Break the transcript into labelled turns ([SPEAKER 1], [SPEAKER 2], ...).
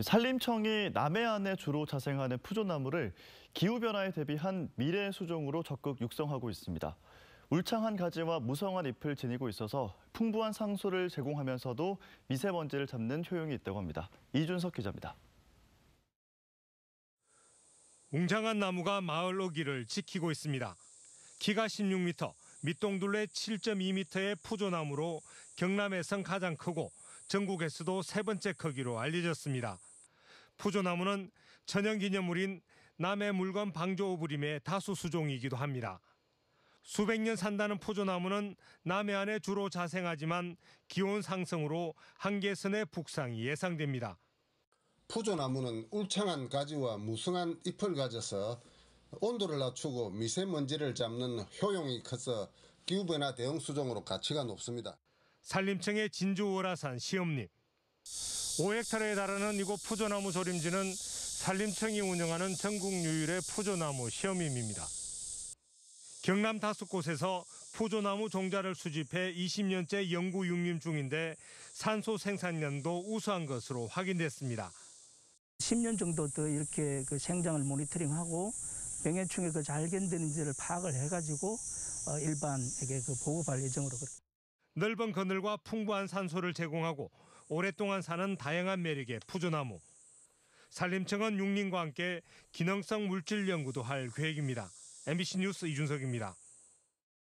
[SPEAKER 1] 산림청이 남해안에 주로 자생하는 푸조나무를 기후변화에 대비한 미래 수종으로 적극 육성하고 있습니다. 울창한 가지와 무성한 잎을 지니고 있어서 풍부한 상수를 제공하면서도 미세먼지를 잡는 효용이 있다고 합니다. 이준석 기자입니다.
[SPEAKER 2] 웅장한 나무가 마을 어귀를 지키고 있습니다. 키가 16m, 밑동둘레 7.2m의 푸조나무로 경남에선 가장 크고 전국에서도 세 번째 크기로 알려졌습니다. 포조나무는 천연기념물인 남해 물건 방조 오브림의 다수 수종이기도 합니다. 수백 년 산다는 포조나무는 남해안에 주로 자생하지만 기온 상승으로 한계선의 북상이 예상됩니다.
[SPEAKER 3] 포조나무는 울창한 가지와 무성한 잎을 가져서 온도를 낮추고 미세먼지를 잡는 효용이 커서 기후변화 대응 수종으로 가치가 높습니다.
[SPEAKER 2] 산림청의 진주오라산 시험립 5헥타르에 달하는 이곳 포조나무 소림지는 산림청이 운영하는 전국 유일의 포조나무 시험임입니다. 경남 다섯 곳에서 포조나무 종자를 수집해 20년째 연구 육림 중인데 산소 생산량도 우수한 것으로 확인됐습니다.
[SPEAKER 4] 10년 정도 더 이렇게 그 생장을 모니터링하고 병해충에 그잘 견디는지를 파악을 해가지고 어, 일반에게 그보급할 예정으로 그렇게.
[SPEAKER 2] 넓은 그늘과 풍부한 산소를 제공하고 오랫동안 사는 다양한 매력의 푸조나무. 산림청은 육림과 함께 기능성 물질 연구도 할 계획입니다. MBC 뉴스 이준석입니다.